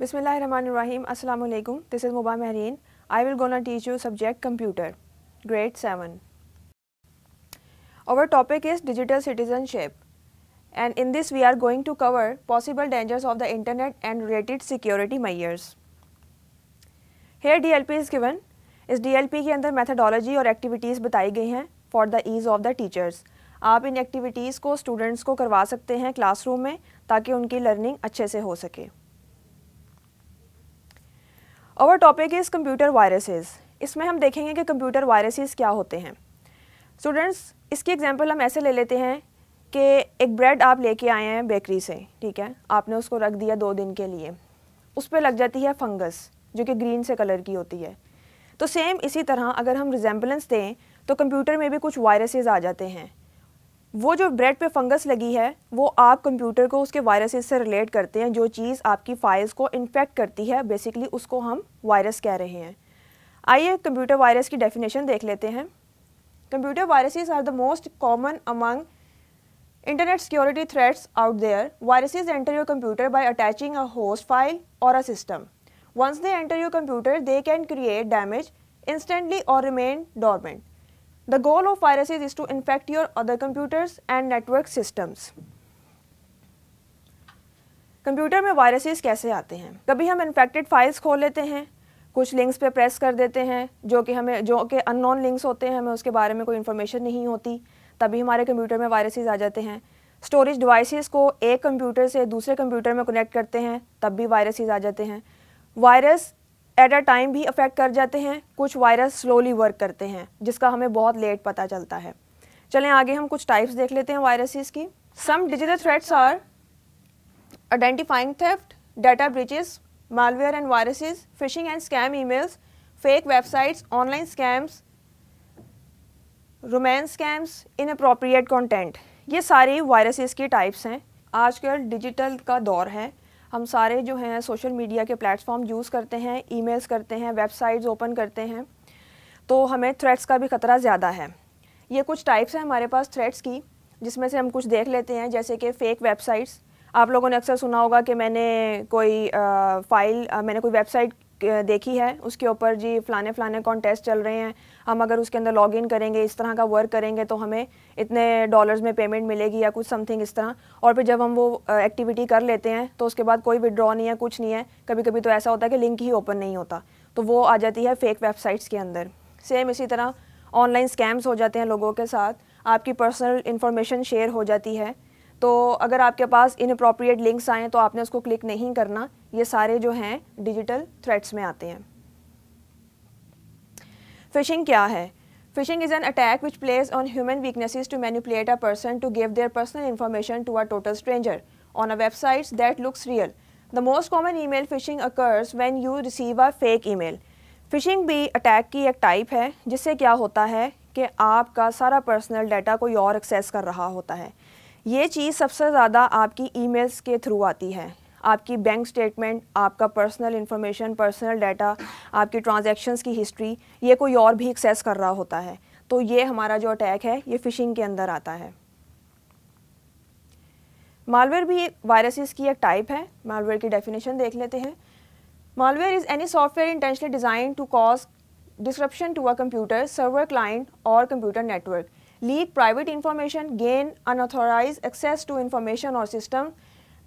बिसमीम अल्लाम this is मुबा महरीन आई विल गो ना teach you subject computer grade seven our topic is digital citizenship and in this we are going to cover possible dangers of the internet and related security measures here D L P is given इस D L P के अंदर methodology और activities बताई गई हैं for the ease of the teachers आप इन activities को स्टूडेंट्स को करवा सकते हैं क्लास रूम में ताकि उनकी लर्निंग अच्छे से हो सके और टॉपिक इज़ कंप्यूटर वायरसेस इसमें हम देखेंगे कि कंप्यूटर वायरसेस क्या होते हैं स्टूडेंट्स इसकी एग्जांपल हम ऐसे ले लेते हैं कि एक ब्रेड आप लेके आए हैं बेकरी से ठीक है आपने उसको रख दिया दो दिन के लिए उस पर लग जाती है फंगस जो कि ग्रीन से कलर की होती है तो सेम इसी तरह अगर हम रिजेम्बलेंस दें तो कंप्यूटर में भी कुछ वायरसेज आ जाते हैं वो जो ब्रेड पे फंगस लगी है वो आप कंप्यूटर को उसके वायरसेस से रिलेट करते हैं जो चीज़ आपकी फाइल्स को इन्फेक्ट करती है बेसिकली उसको हम वायरस कह रहे हैं आइए कंप्यूटर वायरस की डेफिनेशन देख लेते हैं computer viruses are the most common among internet security threats out there viruses enter your computer by attaching a host file और a system once they enter your computer they can create damage instantly और remain dormant The goal of viruses is to infect your other computers and network systems. Computer में viruses कैसे आते हैं कभी हम infected files खोल लेते हैं कुछ लिंक्स पे प्रेस कर देते हैं जो कि हमें जो कि अननोन लिंक्स होते हैं हमें उसके बारे में कोई इन्फॉर्मेशन नहीं होती तभी हमारे कंप्यूटर में वायरसेस आ जाते हैं स्टोरेज डिवाइसेस को एक कंप्यूटर से दूसरे कंप्यूटर में कनेक्ट करते हैं तब भी वायरसेस आ जाते हैं वायरस एट अ टाइम भी अफेक्ट कर जाते हैं कुछ वायरस स्लोली वर्क करते हैं जिसका हमें बहुत लेट पता चलता है चलें आगे हम कुछ टाइप्स देख लेते हैं वायरसेस की some digital threats are identifying theft data breaches malware and viruses phishing and scam emails fake websites online scams romance scams inappropriate content ये सारे वायरसेस के टाइप्स हैं आजकल डिजिटल का दौर है हम सारे जो हैं सोशल मीडिया के प्लेटफॉर्म यूज़ करते हैं ईमेल्स करते हैं वेबसाइट्स ओपन करते हैं तो हमें थ्रेट्स का भी ख़तरा ज़्यादा है ये कुछ टाइप्स हैं हमारे पास थ्रेट्स की जिसमें से हम कुछ देख लेते हैं जैसे कि फ़ेक वेबसाइट्स आप लोगों ने अक्सर सुना होगा कि मैंने कोई आ, फाइल आ, मैंने कोई वेबसाइट देखी है उसके ऊपर जी फ़लाने फ़लाने कॉन्टेस्ट चल रहे हैं हम अगर उसके अंदर लॉग इन करेंगे इस तरह का वर्क करेंगे तो हमें इतने डॉलर्स में पेमेंट मिलेगी या कुछ समथिंग इस तरह और फिर जब हम वो एक्टिविटी कर लेते हैं तो उसके बाद कोई विड्रॉ नहीं है कुछ नहीं है कभी कभी तो ऐसा होता है कि लिंक ही ओपन नहीं होता तो वो आ जाती है फेक वेबसाइट्स के अंदर सेम इसी तरह ऑनलाइन स्कैम्स हो जाते हैं लोगों के साथ आपकी पर्सनल इन्फॉर्मेशन शेयर हो जाती है तो अगर आपके पास इनअप्रोप्रिएट लिंक्स आएँ तो आपने उसको क्लिक नहीं करना ये सारे जो हैं डिजिटल थ्रेट्स में आते हैं फिशिंग क्या है phishing is an attack which place on human weaknesses to manipulate a person to give their personal information to a total stranger on a websites that looks real the most common email phishing occurs when you receive a fake email phishing भी attack की एक type है जिससे क्या होता है कि आपका सारा पर्सनल डाटा कोई और एक्सेस कर रहा होता है ये चीज़ सबसे ज़्यादा आपकी ई मेल्स के थ्रू आती है आपकी बैंक स्टेटमेंट आपका पर्सनल इंफॉर्मेशन पर्सनल डाटा आपकी ट्रांजेक्शन्स की हिस्ट्री ये कोई और भी एक्सेस कर रहा होता है तो ये हमारा जो अटैक है ये फ़िशिंग के अंदर आता है मालवेयर भी वायरसेस की एक टाइप है मालवेयर की डेफिनेशन देख लेते हैं malware is any software intentionally design to cause disruption to a computer server client और computer network leak private information gain unauthorised access to information और system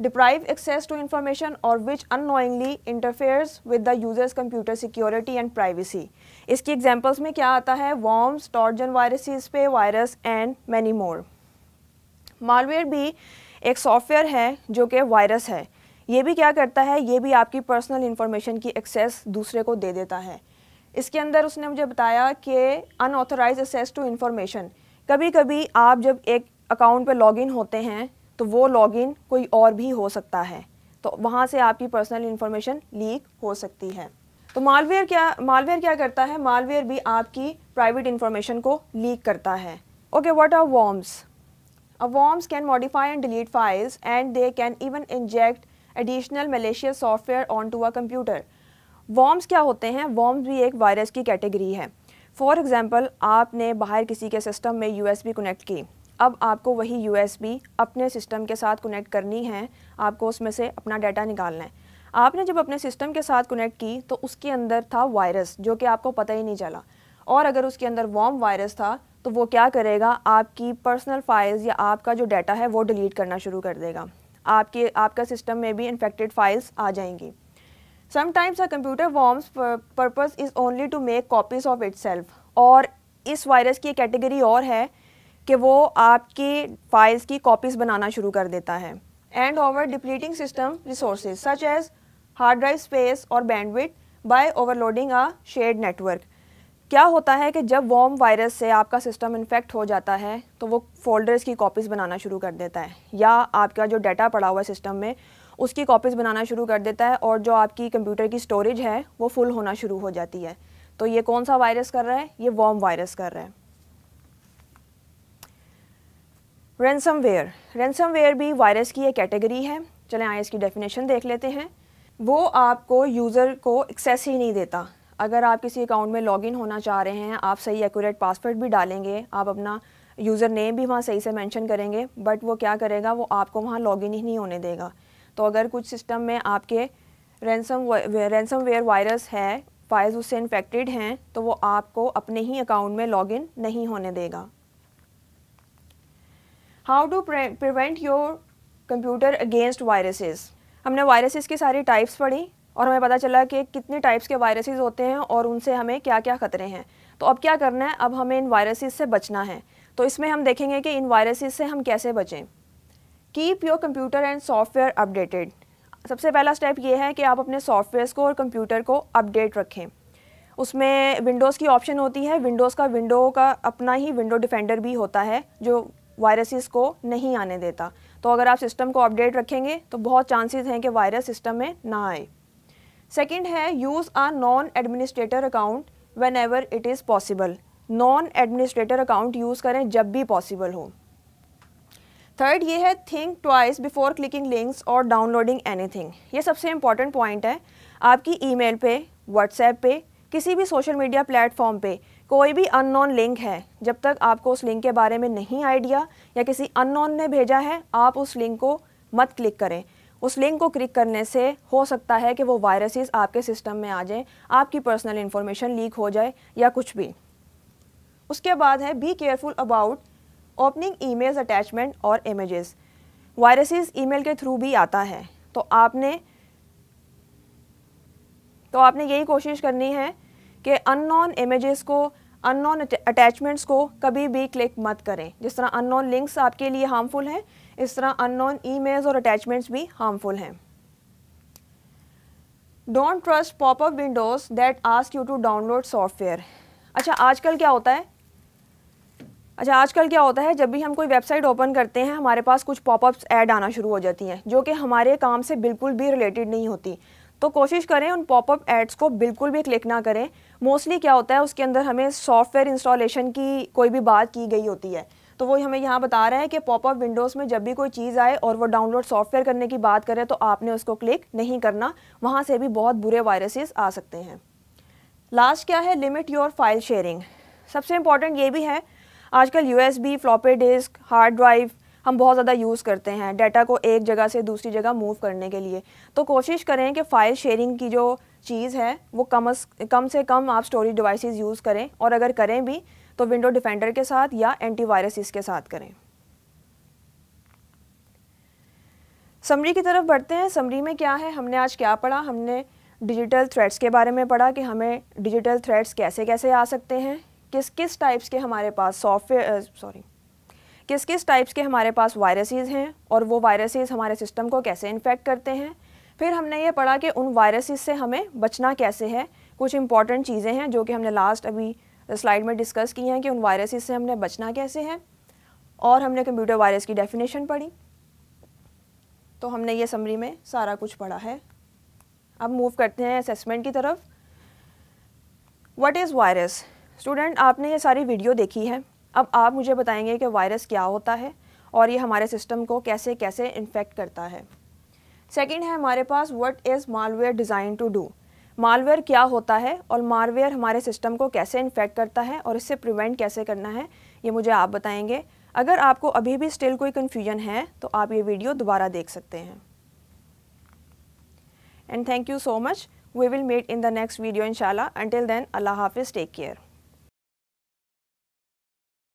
deprive access to information or which unknowingly interferes with the user's computer security and privacy इसकी examples में क्या आता है worms, torsion viruses पे virus and many more malware भी एक software है जो कि वायरस है ये भी क्या करता है ये भी आपकी पर्सनल इन्फॉर्मेशन की एक्सेस दूसरे को दे देता है इसके अंदर उसने मुझे बताया कि अनऑथोराइज एक्सेस टू इन्फॉर्मेशन कभी कभी आप जब एक अकाउंट पे लॉगिन होते हैं तो वो लॉगिन कोई और भी हो सकता है तो वहाँ से आपकी पर्सनल इन्फॉर्मेशन लीक हो सकती है तो मालवेयर क्या मालवेयर क्या करता है मालवेयर भी आपकी प्राइवेट इन्फॉर्मेशन को लीक करता है okay what are worms worms can modify and delete files and they can even inject additional malicious software on to a computer worms क्या होते हैं वॉम्स भी एक वायरस की कैटेगरी है फॉर एग्ज़ाम्पल आपने बाहर किसी के सिस्टम में यू कनेक्ट की अब आपको वही यू अपने सिस्टम के साथ कनेक्ट करनी है आपको उसमें से अपना डाटा निकालना है आपने जब अपने सिस्टम के साथ कनेक्ट की तो उसके अंदर था वायरस जो कि आपको पता ही नहीं चला और अगर उसके अंदर वॉम वायरस था तो वो क्या करेगा आपकी पर्सनल फाइल्स या आपका जो डाटा है वो डिलीट करना शुरू कर देगा आपके आपका सिस्टम में भी इन्फेक्टेड फाइल्स आ जाएंगी sometimes a computer worms purpose is only to make copies of its और इस वायरस की कैटेगरी और है कि वो आपके फाइल्स की कॉपीज़ बनाना शुरू कर देता है and over depleting system resource such as hard drive space और bandwidth by overloading a shared network क्या होता है कि जब वॉम वायरस से आपका सिस्टम इन्फेक्ट हो जाता है तो वो फोल्डर्स की कॉपीज़ बनाना शुरू कर देता है या आपका जो डाटा पड़ा हुआ है सिस्टम में उसकी कॉपीज़ बनाना शुरू कर देता है और जो आपकी कंप्यूटर की स्टोरेज है वो फुल होना शुरू हो जाती है तो ये कौन सा वायरस कर रहा है ये वॉम वायरस कर रहा है रैनसमवेयर रैनसमवेयर भी वायरस की एक कैटेगरी है चलें आए इसकी डेफिनेशन देख लेते हैं वो आपको यूज़र को एक्सेस ही नहीं देता अगर आप किसी अकाउंट में लॉगिन होना चाह रहे हैं आप सही एक्यूरेट पासवर्ड भी डालेंगे आप अपना यूज़र नेम भी वहाँ सही से मेंशन करेंगे बट वो क्या करेगा वो आपको वहाँ लॉगिन ही नहीं होने देगा तो अगर कुछ सिस्टम में आपके रैनसम रैनसम वेयर वायरस है वायरस उससे इन्फेक्टेड हैं तो वो आपको अपने ही अकाउंट में लॉगिन नहीं होने देगा how to prevent your computer against viruses हमने वायरसेस की सारी टाइप्स पढ़ी और हमें पता चला कि कितने टाइप्स के वायरसेस होते हैं और उनसे हमें क्या क्या खतरे हैं तो अब क्या करना है अब हमें इन वायरसेस से बचना है तो इसमें हम देखेंगे कि इन वायरसेस से हम कैसे बचें keep your computer and software updated सबसे पहला स्टेप ये है कि आप अपने सॉफ्टवेयर को और कंप्यूटर को अपडेट रखें उसमें विंडोज़ की ऑप्शन होती है विंडोज़ का विंडो का अपना ही विंडो डिफेंडर भी होता है जो वायरसेस को नहीं आने देता तो अगर आप सिस्टम को अपडेट रखेंगे तो बहुत चांसेस हैं कि वायरस सिस्टम में ना आए सेकेंड है use a non administrator account whenever it is possible non administrator account use करें जब भी पॉसिबल हो थर्ड ये है think twice before clicking links और डाउनलोडिंग एनीथिंग ये सबसे इंपॉर्टेंट पॉइंट है आपकी ईमेल पे व्हाट्सएप पे किसी भी सोशल मीडिया प्लेटफॉर्म पे कोई भी अननोन लिंक है जब तक आपको उस लिंक के बारे में नहीं आइडिया या किसी अननोन ने भेजा है आप उस लिंक को मत क्लिक करें उस लिंक को क्लिक करने से हो सकता है कि वो वायरसेस आपके सिस्टम में आ जाएं आपकी पर्सनल इन्फॉर्मेशन लीक हो जाए या कुछ भी उसके बाद है be careful about opening emails attachment और इमेजेस वायरसेस ईमेल के थ्रू भी आता है तो आपने तो आपने यही कोशिश करनी है कि अननोन इमेजेस को अननोन अटैचमेंट्स को कभी भी क्लिक मत करें जिस तरह अननोन लिंक्स आपके लिए हार्मफुल हैं इस तरह अननोन ईमेल्स और अटैचमेंट्स भी हार्मफुल हैं don't trust popup windows that ask you to download software अच्छा आजकल क्या होता है अच्छा आजकल क्या होता है जब भी हम कोई वेबसाइट ओपन करते हैं हमारे पास कुछ पॉपअप्स ऐड आना शुरू हो जाती हैं जो कि हमारे काम से बिल्कुल भी रिलेटेड नहीं होती तो कोशिश करें उन पॉपअप एड्स को बिल्कुल भी क्लिक ना करें मोस्टली क्या होता है उसके अंदर हमें सॉफ्टवेयर इंस्टॉलेशन की कोई भी बात की गई होती है तो वो हमें यहाँ बता रहे हैं कि पॉपअप विंडोज़ में जब भी कोई चीज़ आए और वो डाउनलोड सॉफ्टवेयर करने की बात करें तो आपने उसको क्लिक नहीं करना वहाँ से भी बहुत बुरे वायरसेस आ सकते हैं लास्ट क्या है लिमिट योर फाइल शेयरिंग सबसे इम्पॉर्टेंट ये भी है आजकल U S B disk hard drive हम बहुत ज़्यादा यूज़ करते हैं डाटा को एक जगह से दूसरी जगह मूव करने के लिए तो कोशिश करें कि फ़ाइल शेयरिंग की जो चीज़ है वो कम कम से कम आप स्टोरेज डिवाइसेस यूज़ करें और अगर करें भी तो विंडो डिफेंडर के साथ या एंटीवायरसेस के साथ करें समरी की तरफ बढ़ते हैं समरी में क्या है हमने आज क्या पढ़ा हमने डिजिटल थ्रेड्स के बारे में पढ़ा कि हमें डिजिटल थ्रेड्स कैसे कैसे आ सकते हैं किस किस टाइप्स के हमारे पास सॉफ्टवेयर सॉरी किस किस टाइप्स के हमारे पास वायरसेस हैं और वो वायरसेस हमारे सिस्टम को कैसे इन्फेक्ट करते हैं फिर हमने ये पढ़ा कि उन वायरसेस से हमें बचना कैसे है कुछ इंपॉर्टेंट चीज़ें हैं जो कि हमने लास्ट अभी स्लाइड में डिस्कस की हैं कि उन वायरसेस से हमने बचना कैसे है और हमने कंप्यूटर वायरस की डेफिनेशन पढ़ी तो हमने ये समरी में सारा कुछ पढ़ा है अब मूव करते हैं असेसमेंट की तरफ व्हाट इज़ वायरस स्टूडेंट आपने ये सारी वीडियो देखी है अब आप मुझे बताएंगे कि वायरस क्या होता है और ये हमारे सिस्टम को कैसे कैसे इन्फेक्ट करता है सेकेंड है हमारे पास what is malware design to do malware क्या होता है और मालवेयर हमारे सिस्टम को कैसे इन्फेक्ट करता है और इससे प्रिवेंट कैसे करना है ये मुझे आप बताएंगे अगर आपको अभी भी स्टिल कोई कन्फ्यूजन है तो आप ये वीडियो दोबारा देख सकते हैं and thank you so much we will meet in the next video इंशाल्लाह अंटिल देन अल्लाह हाफिज़ टेक केयर